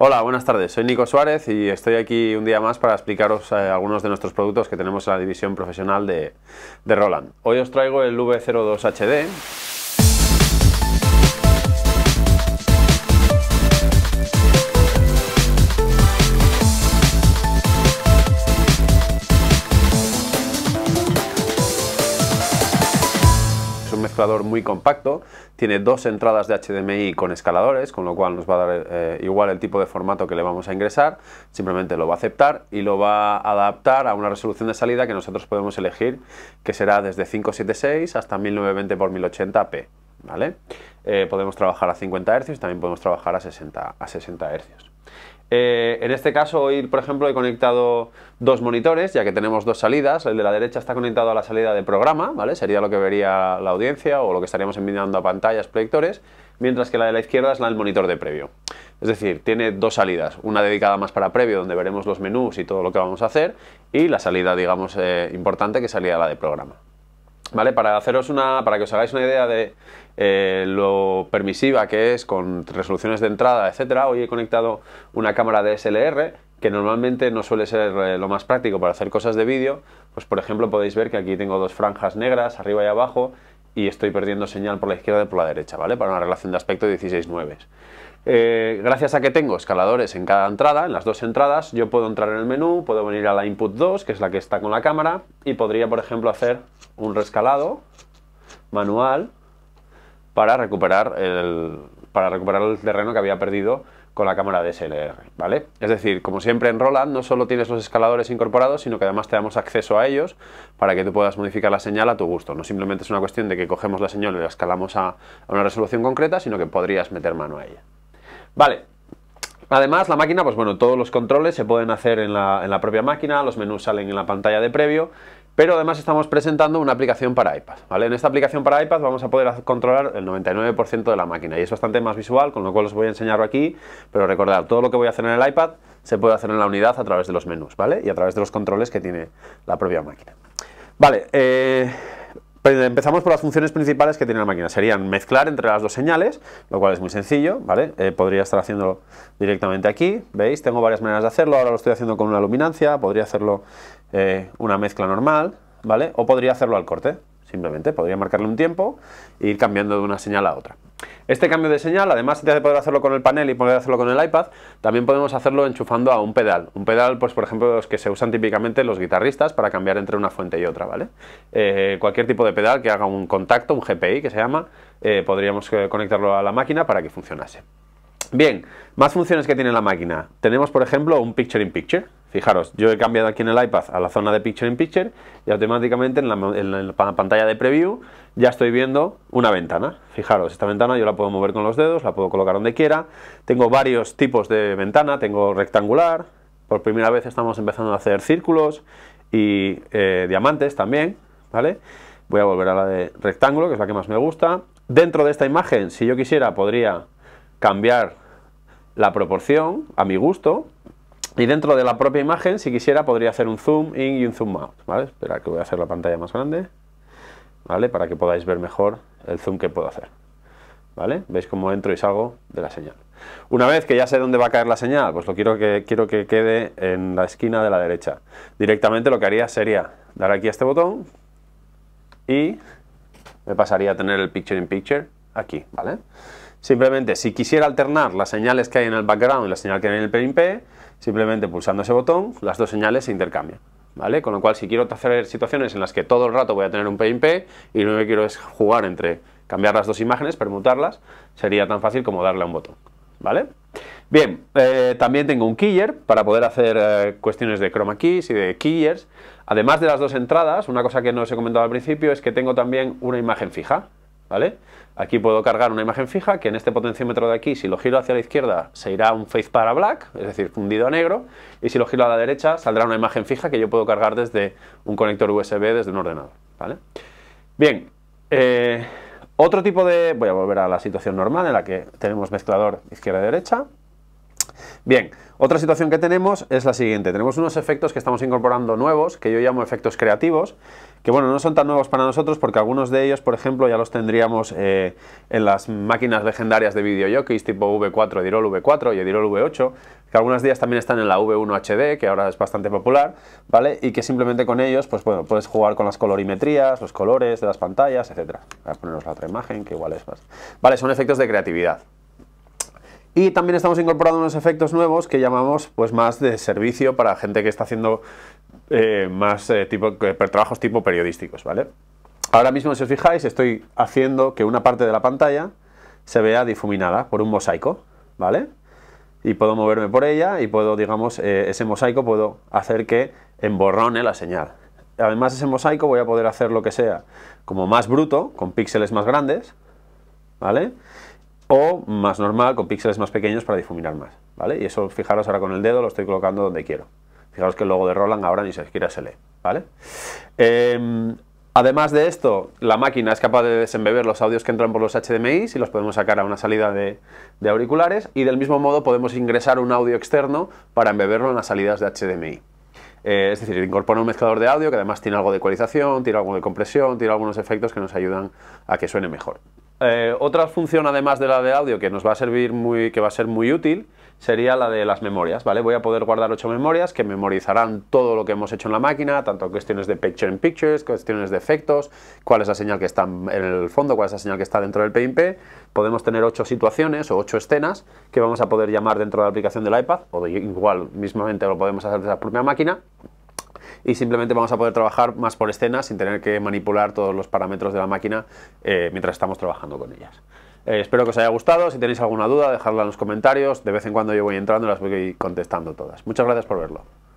Hola, buenas tardes. Soy Nico Suárez y estoy aquí un día más para explicaros eh, algunos de nuestros productos que tenemos en la división profesional de, de Roland. Hoy os traigo el V02HD, muy compacto, tiene dos entradas de HDMI con escaladores, con lo cual nos va a dar eh, igual el tipo de formato que le vamos a ingresar, simplemente lo va a aceptar y lo va a adaptar a una resolución de salida que nosotros podemos elegir, que será desde 576 hasta 1920x1080p. ¿vale? Eh, podemos trabajar a 50 hercios también podemos trabajar a 60, a 60 Hz. Eh, en este caso hoy, por ejemplo, he conectado dos monitores, ya que tenemos dos salidas. El de la derecha está conectado a la salida de programa, ¿vale? Sería lo que vería la audiencia o lo que estaríamos enviando a pantallas, proyectores, mientras que la de la izquierda es la del monitor de previo. Es decir, tiene dos salidas, una dedicada más para previo, donde veremos los menús y todo lo que vamos a hacer, y la salida, digamos, eh, importante, que sería la de programa. ¿Vale? Para, haceros una, para que os hagáis una idea de eh, lo permisiva que es con resoluciones de entrada, etcétera, hoy he conectado una cámara de SLR que normalmente no suele ser eh, lo más práctico para hacer cosas de vídeo. Pues por ejemplo podéis ver que aquí tengo dos franjas negras arriba y abajo y estoy perdiendo señal por la izquierda y por la derecha, ¿vale? Para una relación de aspecto 16:9. Eh, gracias a que tengo escaladores en cada entrada, en las dos entradas, yo puedo entrar en el menú, puedo venir a la input 2, que es la que está con la cámara, y podría, por ejemplo, hacer un rescalado manual para recuperar el, para recuperar el terreno que había perdido con la cámara DSLR, ¿vale? Es decir, como siempre en Roland no solo tienes los escaladores incorporados, sino que además te damos acceso a ellos para que tú puedas modificar la señal a tu gusto. No simplemente es una cuestión de que cogemos la señal y la escalamos a, a una resolución concreta, sino que podrías meter mano a ella. Vale, Además, la máquina, pues bueno, todos los controles se pueden hacer en la, en la, propia máquina, los menús salen en la pantalla de previo pero además estamos presentando una aplicación para iPad. En esta aplicación para iPad vamos a poder controlar el 99% de la máquina y es bastante más visual, con lo cual os voy a enseñar aquí, pero recordad, todo lo que voy a hacer en el iPad se puede hacer en la unidad a través de los menús ¿vale? y a través de los controles que tiene la propia máquina. Vale, eh, pues, empezamos por las funciones principales que tiene la máquina. Serían mezclar entre las dos señales, lo cual es muy sencillo, ¿vale? Eh, podría estar haciéndolo directamente aquí, ¿veis? Tengo varias maneras de hacerlo, ahora lo estoy haciendo con una luminancia, podría hacerlo eh, una mezcla normal, ¿vale? O podría hacerlo al corte. Simplemente podría marcarle un tiempo e ir cambiando de una señal a otra. Este cambio de señal, además de poder hacerlo con el panel y poder hacerlo con el iPad, también podemos hacerlo enchufando a un pedal. Un pedal, pues por ejemplo, los que se usan típicamente los guitarristas para cambiar entre una fuente y otra, ¿vale? Eh, cualquier tipo de pedal que haga un contacto, un GPI que se llama, eh, podríamos eh, conectarlo a la máquina para que funcionase. Bien, más funciones que tiene la máquina. Tenemos, por ejemplo, un Picture in Picture. Fijaros, yo he cambiado aquí en el iPad a la zona de Picture in Picture y automáticamente en la, pantalla de preview ya estoy viendo una ventana. Fijaros, esta ventana yo la puedo mover con los dedos, la puedo colocar donde quiera. Tengo varios tipos de ventana, tengo rectangular, por primera vez estamos empezando a hacer círculos y eh, diamantes también, ¿vale? Voy a volver a la de rectángulo, que es la que más me gusta. Dentro de esta imagen, si yo quisiera, podría cambiar la proporción a mi gusto, y dentro de la propia imagen, si quisiera, podría hacer un zoom in y un zoom out, ¿vale? Espera que voy a hacer la pantalla más grande, ¿vale? Para que podáis ver mejor el zoom que puedo hacer, ¿vale? ¿Veis cómo entro y salgo de la señal? Una vez que ya sé dónde va a caer la señal, pues lo quiero que, quiero que quede en la esquina de la derecha. Directamente lo que haría sería dar aquí a este botón y me pasaría a tener el Picture in Picture aquí, ¿vale? Simplemente, si quisiera alternar las señales que hay en el background y la señal que hay en el PIMP, simplemente pulsando ese botón, las dos señales se intercambian. ¿Vale? Con lo cual, si quiero hacer situaciones en las que todo el rato voy a tener un PIMP y lo que quiero es jugar entre cambiar las dos imágenes, permutarlas, sería tan fácil como darle a un botón, ¿vale? Bien, eh, también tengo un keyer para poder hacer eh, cuestiones de chroma keys y de keyers. Además de las dos entradas, una cosa que no os he comentado al principio es que tengo también una imagen fija. ¿vale? Aquí puedo cargar una imagen fija que en este potenciómetro de aquí, si lo giro hacia la izquierda, se irá un face para black, es decir, fundido a negro, y si lo giro a la derecha, saldrá una imagen fija que yo puedo cargar desde un conector USB, desde un ordenador, ¿vale? Bien, eh, otro tipo de... voy a volver a la situación normal en la que tenemos mezclador izquierda y derecha, Bien, otra situación que tenemos es la siguiente. Tenemos unos efectos que estamos incorporando nuevos, que yo llamo efectos creativos, que bueno, no son tan nuevos para nosotros porque algunos de ellos, por ejemplo, ya los tendríamos eh, en las máquinas legendarias de videojockeys tipo V4, Edirol V4 y Edirol V8, que algunos días también están en la V1 HD, que ahora es bastante popular, ¿vale? Y que simplemente con ellos, pues bueno, puedes jugar con las colorimetrías, los colores de las pantallas, etcétera. Voy a poneros la otra imagen, que igual es más. Vale, son efectos de creatividad, y también estamos incorporando unos efectos nuevos que llamamos pues más de servicio para gente que está haciendo eh, más eh, tipo, eh, trabajos tipo periodísticos, ¿vale? Ahora mismo, si os fijáis, estoy haciendo que una parte de la pantalla se vea difuminada por un mosaico, ¿vale? Y puedo moverme por ella y puedo, digamos, ese mosaico puedo hacer que emborrone la señal. Además, ese mosaico voy a poder hacer lo que sea como más bruto, con píxeles más grandes, ¿vale? o más normal, con píxeles más pequeños para difuminar más, ¿vale? Y eso, fijaros ahora con el dedo, lo estoy colocando donde quiero. Fijaros que luego de Roland ahora ni siquiera se lee, ¿vale? Em, además de esto, la máquina es capaz de desembeber los audios que entran por los HDMI y los podemos sacar a una salida de, auriculares y del mismo modo podemos ingresar un audio externo para embeberlo en las salidas de HDMI. Eh, es decir, incorpora un mezclador de audio que además tiene algo de ecualización, tiene algo de compresión, tiene algunos efectos que nos ayudan a que suene mejor. Eh, otra función además de la de audio que nos va a servir muy, que va a ser muy útil, sería la de las memorias, ¿vale? Voy a poder guardar ocho memorias que memorizarán todo lo que hemos hecho en la máquina, tanto cuestiones de picture in pictures, cuestiones de efectos, cuál es la señal que está en el fondo, cuál es la señal que está dentro del PIMP. Podemos tener ocho situaciones o ocho escenas que vamos a poder llamar dentro de la aplicación del iPad, o igual mismamente lo podemos hacer desde la propia máquina, y simplemente vamos a poder trabajar más por escena sin tener que manipular todos los parámetros de la máquina eh, mientras estamos trabajando con ellas. Eh, espero que os haya gustado, si tenéis alguna duda dejadla en los comentarios, de vez en cuando yo voy entrando y las voy contestando todas. Muchas gracias por verlo.